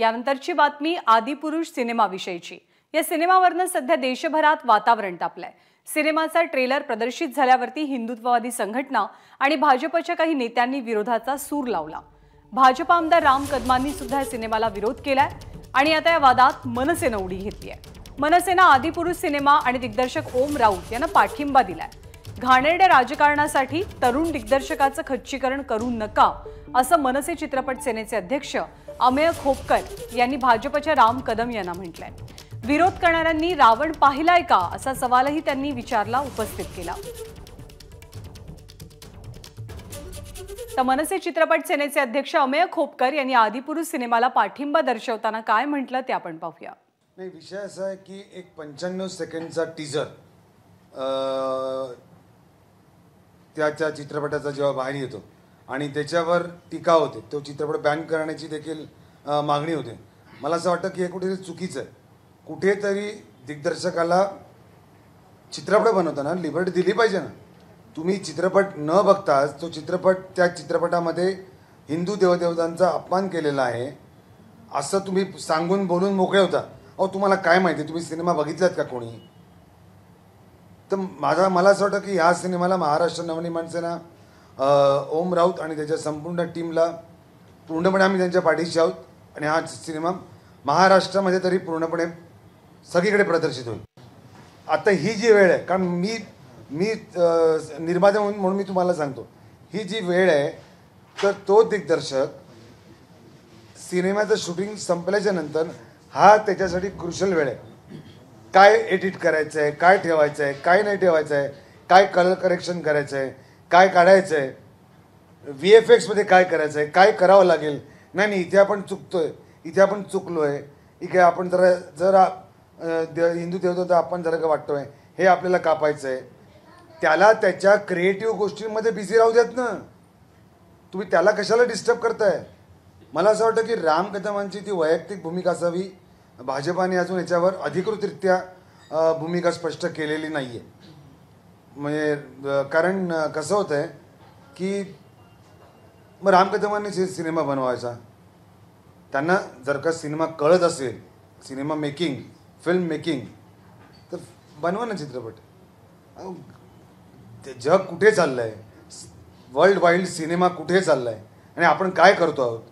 यानंतरची बातमी आदिपुरुष सिनेमाविषयीची या सिनेमावरनं सध्या देशभरात वातावरण तापलंय सिनेमाचा ट्रेलर प्रदर्शित झाल्यावरती हिंदुत्ववादी संघटना आणि भाजपच्या काही नेत्यांनी विरोधाचा सूर लावला भाजप आमदार राम कदमांनी सुद्धा या सिनेमाला विरोध केलाय आणि आता या वादात मनसेनं उडी घेतली आहे मनसेनं आदिपुरुष सिनेमा आणि दिग्दर्शक ओम राऊत यांना पाठिंबा दिलाय घाणेरड्या राजकारणासाठी तरुण दिग्दर्शकाचं खच्चीकरण करू नका असं मनसे चित्रपट सेनेचे अध्यक्ष अमेय खोपकर यांनी भाजपच्या राम कदम यांना म्हटलंय विरोध करणाऱ्यांनी रावण पाहिलाय का असा सवालही त्यांनी विचारला उपस्थित केला तर मनसे चित्रपट सेनेचे अध्यक्ष अमेय खोपकर यांनी आदिपुरुष सिनेमाला पाठिंबा दर्शवताना काय म्हटलं ते आपण पाहूया नाही विषय असा आहे की एक पंच्याण्णव सेकंडचा टीजर त्या चित्रपटाचा जेव्हा बाहेर येतो आणि त्याच्यावर टीका होते तो चित्रपट बॅन करण्याची देखील मागणी होते मला असं वाटतं की हे कुठेतरी चुकीचं आहे कुठेतरी दिग्दर्शकाला चित्रपट बनवताना लिबर्टी दिली पाहिजे ना तुम्ही चित्रपट न बघताच तो चित्रपट त्या चित्रपटामध्ये हिंदू देवदेवतांचा अपमान केलेला आहे असं तुम्ही सांगून बोलून मोकळे होता अहो तुम्हाला काय माहिती तुम्ही सिनेमा बघितलात का कोणी तर माझा मला असं वाटतं की ह्या सिनेमाला महाराष्ट्र नवनिर्माण सेना ओम राऊत आणि त्याच्या संपूर्ण टीमला पूर्णपणे आम्ही त्यांच्या पाठीशी आहोत आणि हा सिनेमा महाराष्ट्रामध्ये तरी पूर्णपणे सगळीकडे प्रदर्शित होईल आता ही जी वेळ आहे कारण मी मी निर्माता म्हणून म्हणून मी तुम्हाला सांगतो ही जी वेळ आहे तर तो दिग्दर्शक सिनेमाचं शूटिंग संपल्याच्या नंतर हा त्याच्यासाठी क्रुशल वेळ आहे काय एडिट करायचं आहे काय ठेवायचं आहे काय नाही ठेवायचं आहे काय कलर करेक्शन करायचं आहे काय काढायचं आहे व्ही एफ एक्समध्ये काय करायचं आहे काय करावं लागेल नाही नाही इथे आपण चुकतो आहे इथे आपण चुकलो आहे इथे आपण जरा जर हिंदू देवतो तर आपण जरा का वाटतो आहे हे आपल्याला कापायचं आहे त्याला त्याच्या क्रिएटिव्ह गोष्टींमध्ये बिझी राहू देत ना तुम्ही त्याला कशाला डिस्टर्ब करताय मला असं वाटतं की राम कदमांची ती वैयक्तिक भूमिका असावी भाजपाने अजून याच्यावर अधिकृतरित्या भूमिका स्पष्ट केलेली नाही आहे म्हणजे कारण कसं होतं आहे की मग राम कदमांनी सिनेमा बनवायचा त्यांना जर का सिनेमा कळत असेल सिनेमा मेकिंग फिल्म मेकिंग तर बनवा ना चित्रपट जग कुठे चाललं आहे वर्ल्ड वाईल्ड सिनेमा कुठे चालला आहे आणि आपण काय करतो आहोत